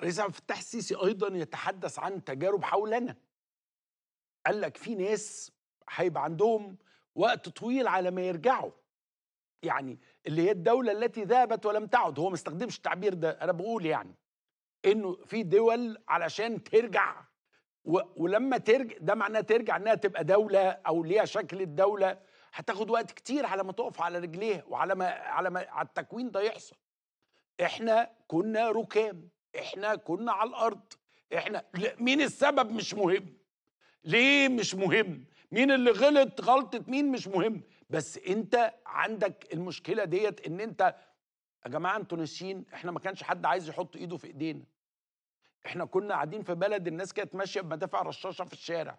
رئيس عبد الفتاح السيسي ايضا يتحدث عن تجارب حولنا قال لك في ناس هيبقى عندهم وقت طويل على ما يرجعوا يعني اللي هي الدولة التي ذهبت ولم تعد هو ما استخدمش التعبير ده أنا بقول يعني إنه في دول علشان ترجع و... ولما ترجع ده معناه ترجع إنها تبقى دولة أو ليها شكل الدولة هتاخد وقت كتير على ما تقف على رجليها وعلى ما على ما على التكوين ده يحصل إحنا كنا ركام احنا كنا على الارض احنا مين السبب مش مهم ليه مش مهم مين اللي غلط غلطه مين مش مهم بس انت عندك المشكله ديت ان انت يا جماعه انتوا ناسيين احنا ما كانش حد عايز يحط ايده في ايدينا احنا كنا قاعدين في بلد الناس كانت ماشيه بمدافع رشاشه في الشارع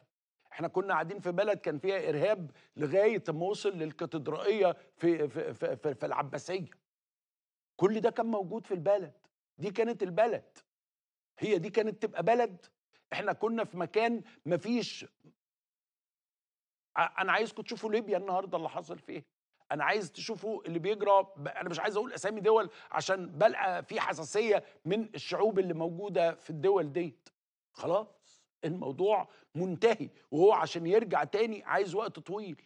احنا كنا قاعدين في بلد كان فيها ارهاب لغايه ما وصل للكاتدرائيه في في في, في, في العباسيه كل ده كان موجود في البلد دي كانت البلد هي دي كانت تبقى بلد احنا كنا في مكان مفيش انا عايزكم تشوفوا ليبيا النهارده اللي حصل فيها انا عايز تشوفوا اللي بيجرى انا مش عايز اقول اسامي دول عشان بلقى في حساسيه من الشعوب اللي موجوده في الدول ديت خلاص الموضوع منتهي وهو عشان يرجع تاني عايز وقت طويل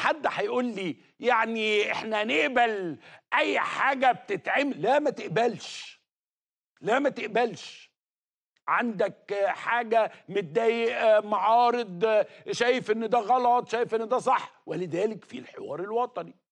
حد هيقول لي يعني احنا هنقبل اي حاجه بتتعمل لا ما تقبلش لا ما تقبلش عندك حاجه متضايق معارض شايف ان ده غلط شايف ان ده صح ولذلك في الحوار الوطني